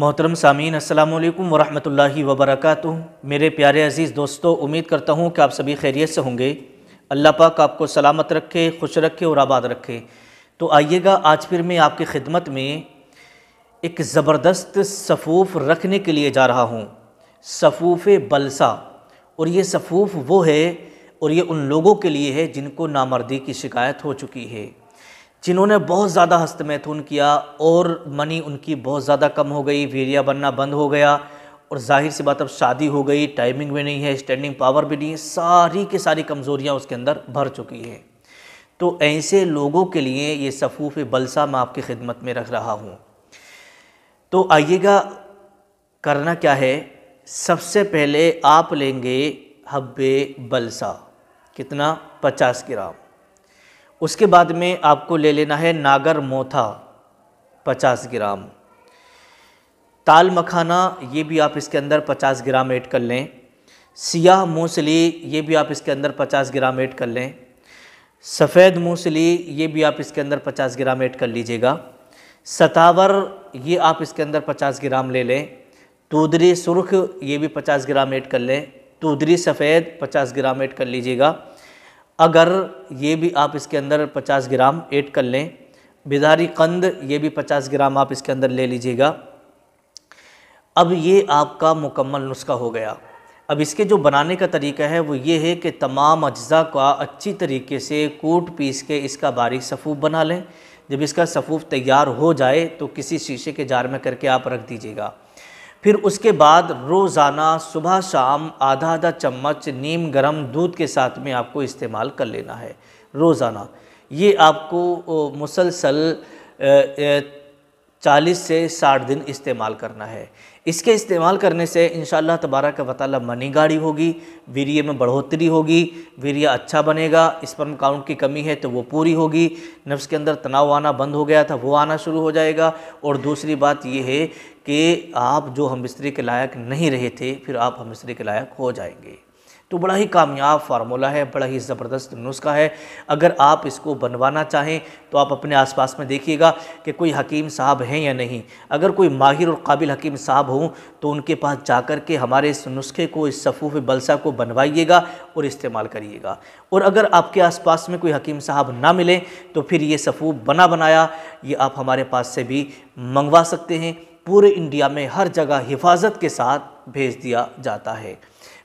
मोहतरम सामीन अल्लाम वरहमल वबरक मेरे प्यारे अज़ीज़ दोस्तों उम्मीद करता हूँ कि आप सभी खैरियत से होंगे अल्लाह पाक आपको सलामत रखे खुश रखे और आबाद रखे तो आइएगा आज फिर मैं आपकी खिदमत में एक ज़बरदस्त सफ़ूफ़ रखने के लिए जा रहा हूँ सफ़ूफ़ बलसा और ये सफ़ूफ़ वो है और ये उन लोगों के लिए है जिनको नामर्दी की शिकायत हो चुकी है जिन्होंने बहुत ज़्यादा हस्तमैथुन किया और मनी उनकी बहुत ज़्यादा कम हो गई वीरिया बनना बंद हो गया और जाहिर सी बात अब शादी हो गई टाइमिंग भी नहीं है स्टैंडिंग पावर भी नहीं है सारी की सारी कमज़ोरियाँ उसके अंदर भर चुकी हैं तो ऐसे लोगों के लिए ये सफ़ूफ़ बलसा मैं आपकी खिदमत में रख रहा हूँ तो आइएगा करना क्या है सबसे पहले आप लेंगे हब्बे बलसा कितना पचास ग्राम उसके बाद में आपको ले लेना है नागर मोथा पचास ग्राम ताल मखाना ये भी आप इसके अंदर पचास ग्राम ऐड कर लें सियाह मूसली ये भी आप इसके अंदर पचास ग्राम ऐड कर लें सफ़ेद मूसली ये भी आप इसके अंदर पचास ग्राम ऐड कर लीजिएगा सतावर ये आप इसके अंदर पचास ग्राम ले लें तूदरी सुरख ये भी पचास ग्राम ऐड कर लें तूदरी सफ़ेद पचास ग्राम ऐड कर लीजिएगा अगर ये भी आप इसके अंदर 50 ग्राम ऐड कर लें बिदारी कंद ये भी 50 ग्राम आप इसके अंदर ले लीजिएगा अब ये आपका मुकम्मल नुस्खा हो गया अब इसके जो बनाने का तरीका है वो ये है कि तमाम अज्जा का अच्छी तरीके से कूट पीस के इसका बारीक सफ़ूफ बना लें जब इसका सफ़ूफ तैयार हो जाए तो किसी शीशे के जार में करके आप रख दीजिएगा फिर उसके बाद रोज़ाना सुबह शाम आधा आधा चम्मच नीम गरम दूध के साथ में आपको इस्तेमाल कर लेना है रोज़ाना ये आपको मुसलसल 40 से 60 दिन इस्तेमाल करना है इसके इस्तेमाल करने से इन तबारा का वाली मनी गाड़ी होगी वीर्य में बढ़ोतरी होगी वीर्य अच्छा बनेगा इस पर काउंट की कमी है तो वो पूरी होगी नफ्स के अंदर तनाव आना बंद हो गया था वो आना शुरू हो जाएगा और दूसरी बात ये है कि आप जो हम बिस्तरी के लायक नहीं रहे थे फिर आप हम बिस्तरी के लायक हो जाएंगे तो बड़ा ही कामयाब फार्मूला है बड़ा ही ज़बरदस्त नुस्खा है अगर आप इसको बनवाना चाहें तो आप अपने आसपास में देखिएगा कि कोई हकीम साहब हैं या नहीं अगर कोई माहिर और काबिल हकीम साहब हों तो उनके पास जा कर के हमारे इस नुस्खे को इस सफ़ूफ़ बलसा को बनवाइएगा और इस्तेमाल करिएगा और अगर आपके पास में कोई हकीम साहब ना मिलें तो फिर ये सफ़ूफ़ बना बनाया ये आप हमारे पास से भी मंगवा सकते हैं पूरे इंडिया में हर जगह हिफाजत के साथ भेज दिया जाता है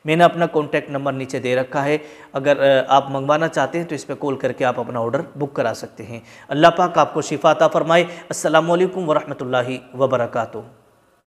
मैंने अपना कॉन्टैक्ट नंबर नीचे दे रखा है अगर आप मंगवाना चाहते हैं तो इस पर कॉल करके आप अपना ऑर्डर बुक करा सकते हैं अल्लाह पाक आपको शिफाता फ़रमाए वरहमत वरहमल वबरकू